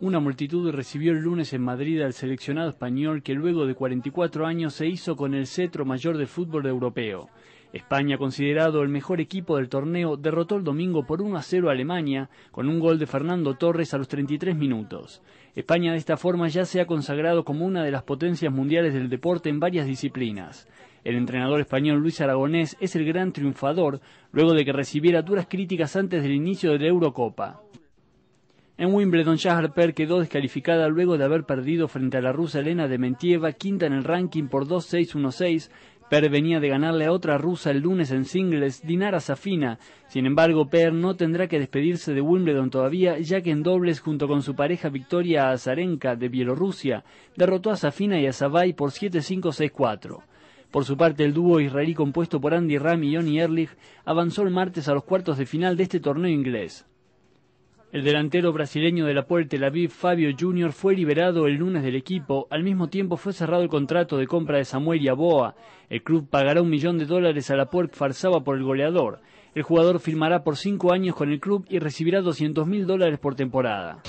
Una multitud recibió el lunes en Madrid al seleccionado español que luego de 44 años se hizo con el cetro mayor de fútbol europeo. España, considerado el mejor equipo del torneo, derrotó el domingo por 1 a 0 a Alemania con un gol de Fernando Torres a los 33 minutos. España de esta forma ya se ha consagrado como una de las potencias mundiales del deporte en varias disciplinas. El entrenador español Luis Aragonés es el gran triunfador luego de que recibiera duras críticas antes del inicio de la Eurocopa. En Wimbledon, Shahar Per quedó descalificada luego de haber perdido frente a la rusa Elena Dementieva, quinta en el ranking por 2-6-1-6. Per venía de ganarle a otra rusa el lunes en singles, Dinara Safina. Sin embargo, Per no tendrá que despedirse de Wimbledon todavía, ya que en dobles, junto con su pareja Victoria Azarenka de Bielorrusia, derrotó a Safina y a Sabay por 7-5-6-4. Por su parte, el dúo israelí compuesto por Andy Ram y Johnny Erlich avanzó el martes a los cuartos de final de este torneo inglés. El delantero brasileño de la Puerta laviv Fabio Jr., fue liberado el lunes del equipo. Al mismo tiempo fue cerrado el contrato de compra de Samuel y Aboa. El club pagará un millón de dólares a la Puerta Farsaba por el goleador. El jugador firmará por cinco años con el club y recibirá 200 mil dólares por temporada.